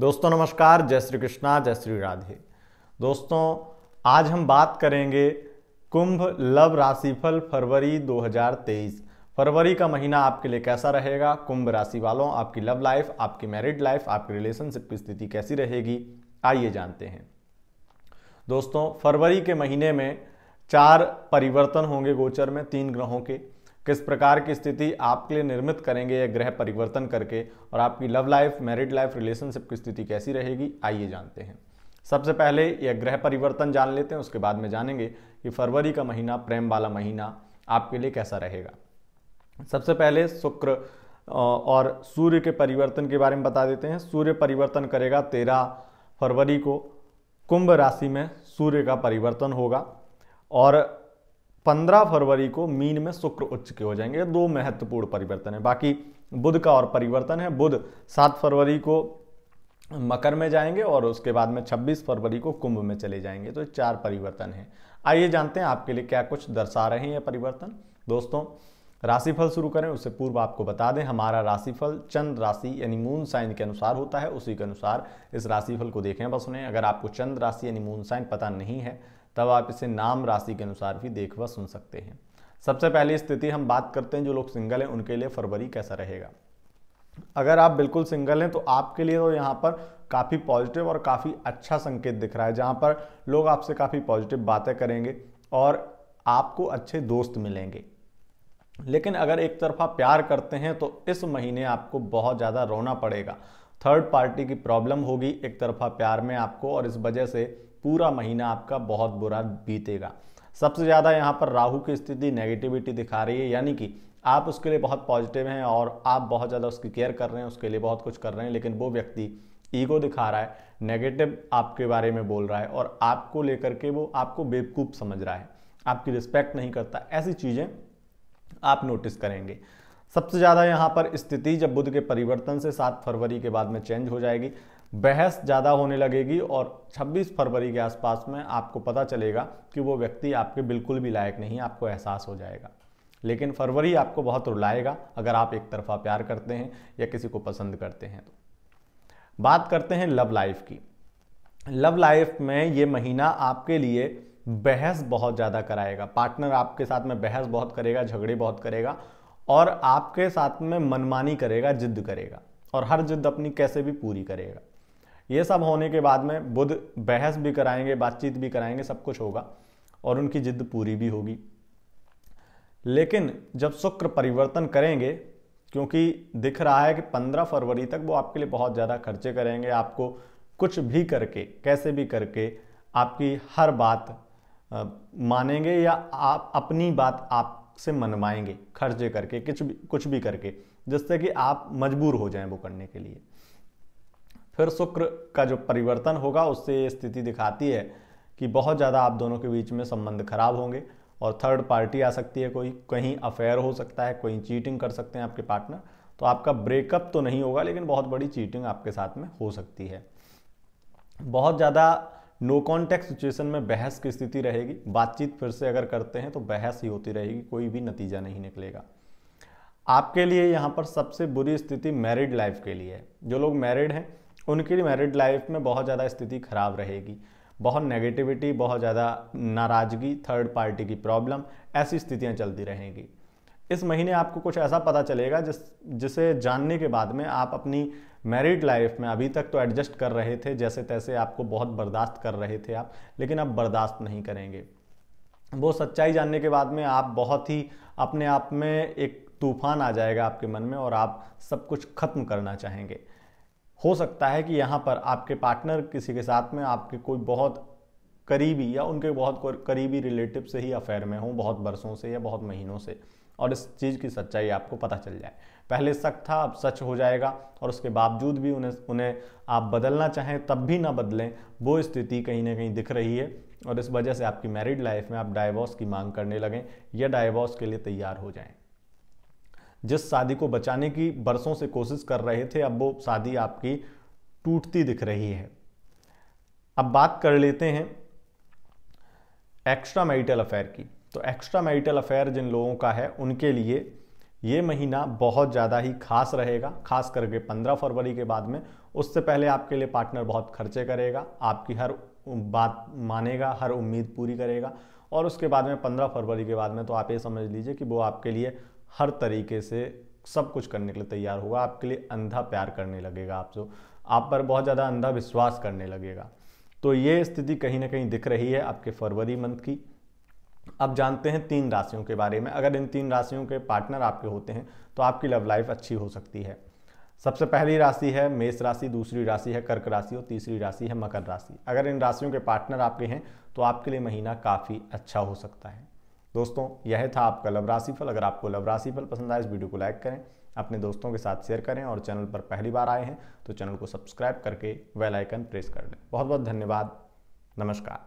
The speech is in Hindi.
दोस्तों नमस्कार जय श्री कृष्णा जय श्री राधे दोस्तों आज हम बात करेंगे कुंभ लव राशिफल फरवरी 2023 फरवरी का महीना आपके लिए कैसा रहेगा कुंभ राशि वालों आपकी लव लाइफ आपकी मैरिड लाइफ आपकी रिलेशनशिप की स्थिति कैसी रहेगी आइए जानते हैं दोस्तों फरवरी के महीने में चार परिवर्तन होंगे गोचर में तीन ग्रहों के किस प्रकार की स्थिति आपके लिए निर्मित करेंगे यह ग्रह परिवर्तन करके और आपकी love life married life relationship की स्थिति कैसी रहेगी आइए जानते हैं सबसे पहले यह ग्रह परिवर्तन जान लेते हैं उसके बाद में जानेंगे कि फरवरी का महीना प्रेम वाला महीना आपके लिए कैसा रहेगा सबसे पहले शुक्र और सूर्य के परिवर्तन के बारे में बता देते हैं सूर्य परिवर्तन करेगा तेरह फरवरी को कुंभ राशि में सूर्य का परिवर्तन होगा और 15 फरवरी को मीन में शुक्र उच्च के हो जाएंगे दो महत्वपूर्ण परिवर्तन है बाकी बुध का और परिवर्तन है बुध 7 फरवरी को मकर में जाएंगे और उसके बाद में 26 फरवरी को कुंभ में चले जाएंगे तो चार परिवर्तन हैं आइए जानते हैं आपके लिए क्या कुछ दर्शा रहे हैं ये परिवर्तन दोस्तों राशिफल शुरू करें उससे पूर्व आपको बता दें हमारा राशिफल चंद्र राशि यानी मून साइन के अनुसार होता है उसी के अनुसार इस राशिफल को देखें बस उन्हें अगर आपको चंद्र राशि यानी मून साइन पता नहीं है तब आप इसे नाम राशि के अनुसार भी देख व सुन सकते हैं सबसे पहली स्थिति हम बात करते हैं जो लोग सिंगल हैं उनके लिए फरवरी कैसा रहेगा अगर आप बिल्कुल सिंगल हैं तो आपके लिए तो यहाँ पर काफ़ी पॉजिटिव और काफ़ी अच्छा संकेत दिख रहा है जहाँ पर लोग आपसे काफ़ी पॉजिटिव बातें करेंगे और आपको अच्छे दोस्त मिलेंगे लेकिन अगर एक तरफा प्यार करते हैं तो इस महीने आपको बहुत ज़्यादा रोना पड़ेगा थर्ड पार्टी की प्रॉब्लम होगी एक तरफा प्यार में आपको और इस वजह से पूरा महीना आपका बहुत बुरा बीतेगा सबसे ज़्यादा यहाँ पर राहु की स्थिति नेगेटिविटी दिखा रही है यानी कि आप उसके लिए बहुत पॉजिटिव हैं और आप बहुत ज़्यादा उसकी केयर कर रहे हैं उसके लिए बहुत कुछ कर रहे हैं लेकिन वो व्यक्ति ईगो दिखा रहा है नेगेटिव आपके बारे में बोल रहा है और आपको लेकर के वो आपको बेवकूफ़ समझ रहा है आपकी रिस्पेक्ट नहीं करता ऐसी चीज़ें आप नोटिस करेंगे सबसे ज़्यादा यहाँ पर स्थिति जब बुध के परिवर्तन से सात फरवरी के बाद में चेंज हो जाएगी बहस ज़्यादा होने लगेगी और 26 फरवरी के आसपास में आपको पता चलेगा कि वो व्यक्ति आपके बिल्कुल भी लायक नहीं आपको एहसास हो जाएगा लेकिन फरवरी आपको बहुत रुलाएगा अगर आप एक तरफा प्यार करते हैं या किसी को पसंद करते हैं तो बात करते हैं लव लाइफ की लव लाइफ में ये महीना आपके लिए बहस बहुत ज़्यादा कराएगा पार्टनर आपके साथ में बहस बहुत करेगा झगड़े बहुत करेगा और आपके साथ में मनमानी करेगा जिद करेगा और हर जिद अपनी कैसे भी पूरी करेगा ये सब होने के बाद में बुद्ध बहस भी कराएंगे बातचीत भी कराएंगे सब कुछ होगा और उनकी जिद पूरी भी होगी लेकिन जब शुक्र परिवर्तन करेंगे क्योंकि दिख रहा है कि 15 फरवरी तक वो आपके लिए बहुत ज़्यादा खर्चे करेंगे आपको कुछ भी करके कैसे भी करके आपकी हर बात मानेंगे या आप अपनी बात आपसे मनवाएंगे खर्चे करके कुछ भी कुछ भी करके जिससे कि आप मजबूर हो जाएं वो करने के लिए फिर शुक्र का जो परिवर्तन होगा उससे ये स्थिति दिखाती है कि बहुत ज़्यादा आप दोनों के बीच में संबंध खराब होंगे और थर्ड पार्टी आ सकती है कोई कहीं अफेयर हो सकता है कोई चीटिंग कर सकते हैं आपके पार्टनर तो आपका ब्रेकअप तो नहीं होगा लेकिन बहुत बड़ी चीटिंग आपके साथ में हो सकती है बहुत ज़्यादा नो कॉन्टैक्ट सिचुएशन में बहस की स्थिति रहेगी बातचीत फिर से अगर करते हैं तो बहस ही होती रहेगी कोई भी नतीजा नहीं निकलेगा आपके लिए यहाँ पर सबसे बुरी स्थिति मैरिड लाइफ के लिए है जो लोग मैरिड हैं उनकी मैरिड लाइफ में बहुत ज़्यादा स्थिति खराब रहेगी बहुत नेगेटिविटी बहुत ज़्यादा नाराज़गी थर्ड पार्टी की प्रॉब्लम ऐसी स्थितियाँ चलती रहेंगी इस महीने आपको कुछ ऐसा पता चलेगा जिस जिसे जानने के बाद में आप अपनी मैरिड लाइफ में अभी तक तो एडजस्ट कर रहे थे जैसे तैसे आपको बहुत बर्दाश्त कर रहे थे आप लेकिन अब बर्दाश्त नहीं करेंगे वो सच्चाई जानने के बाद में आप बहुत ही अपने आप में एक तूफान आ जाएगा आपके मन में और आप सब कुछ खत्म करना चाहेंगे हो सकता है कि यहाँ पर आपके पार्टनर किसी के साथ में आपके कोई बहुत करीबी या उनके बहुत करीबी रिलेटिव से ही अफेयर में हों बहुत बरसों से या बहुत महीनों से और इस चीज़ की सच्चाई आपको पता चल जाए पहले सख्त था अब सच हो जाएगा और उसके बावजूद भी उन्हें उन्हें आप बदलना चाहें तब भी ना बदलें वो स्थिति कहीं ना कहीं दिख रही है और इस वजह से आपकी मैरिड लाइफ में आप डाइवोर्स की मांग करने लगें या डाइवोर्स के लिए तैयार हो जाएं जिस शादी को बचाने की बरसों से कोशिश कर रहे थे अब वो शादी आपकी टूटती दिख रही है अब बात कर लेते हैं एक्स्ट्रा मैरिटल अफेयर की तो एक्स्ट्रा मैरिटल अफेयर जिन लोगों का है उनके लिए ये महीना बहुत ज़्यादा ही खास रहेगा खास करके 15 फरवरी के बाद में उससे पहले आपके लिए पार्टनर बहुत खर्चे करेगा आपकी हर बात मानेगा हर उम्मीद पूरी करेगा और उसके बाद में 15 फरवरी के बाद में तो आप ये समझ लीजिए कि वो आपके लिए हर तरीके से सब कुछ करने के लिए तैयार होगा आपके लिए अंधा प्यार करने लगेगा आपसे आप पर बहुत ज़्यादा अंधा विश्वास करने लगेगा तो ये स्थिति कहीं ना कहीं दिख रही है आपके फरवरी मंथ की अब जानते हैं तीन राशियों के बारे में अगर इन तीन राशियों के पार्टनर आपके होते हैं तो आपकी लव लाइफ अच्छी हो सकती है सबसे पहली राशि है मेष राशि दूसरी राशि है कर्क राशि और तीसरी राशि है मकर राशि अगर इन राशियों के पार्टनर आपके हैं तो आपके लिए महीना काफ़ी अच्छा हो सकता है दोस्तों यह था आपका लव राशिफल अगर आपको लव राशिफल पसंद आए इस वीडियो को लाइक करें अपने दोस्तों के साथ शेयर करें और चैनल पर पहली बार आए हैं तो चैनल को सब्सक्राइब करके वेल आइकन प्रेस कर लें बहुत बहुत धन्यवाद नमस्कार